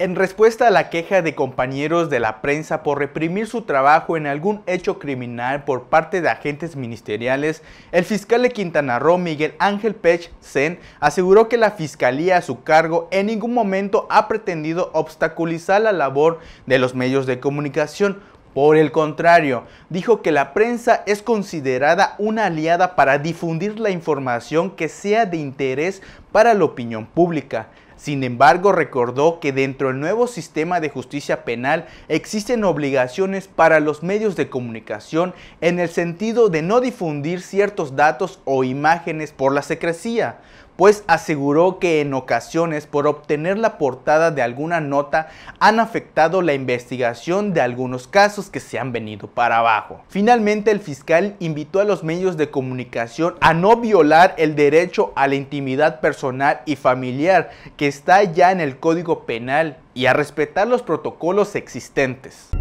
En respuesta a la queja de compañeros de la prensa por reprimir su trabajo en algún hecho criminal por parte de agentes ministeriales, el fiscal de Quintana Roo, Miguel Ángel Pech Sen, aseguró que la fiscalía a su cargo en ningún momento ha pretendido obstaculizar la labor de los medios de comunicación, por el contrario, dijo que la prensa es considerada una aliada para difundir la información que sea de interés para la opinión pública. Sin embargo, recordó que dentro del nuevo sistema de justicia penal existen obligaciones para los medios de comunicación en el sentido de no difundir ciertos datos o imágenes por la secrecía, pues aseguró que en ocasiones por obtener la portada de alguna nota han afectado la investigación de algunos casos que se han venido para abajo. Finalmente el fiscal invitó a los medios de comunicación a no violar el derecho a la intimidad personal y familiar que está ya en el Código Penal y a respetar los protocolos existentes.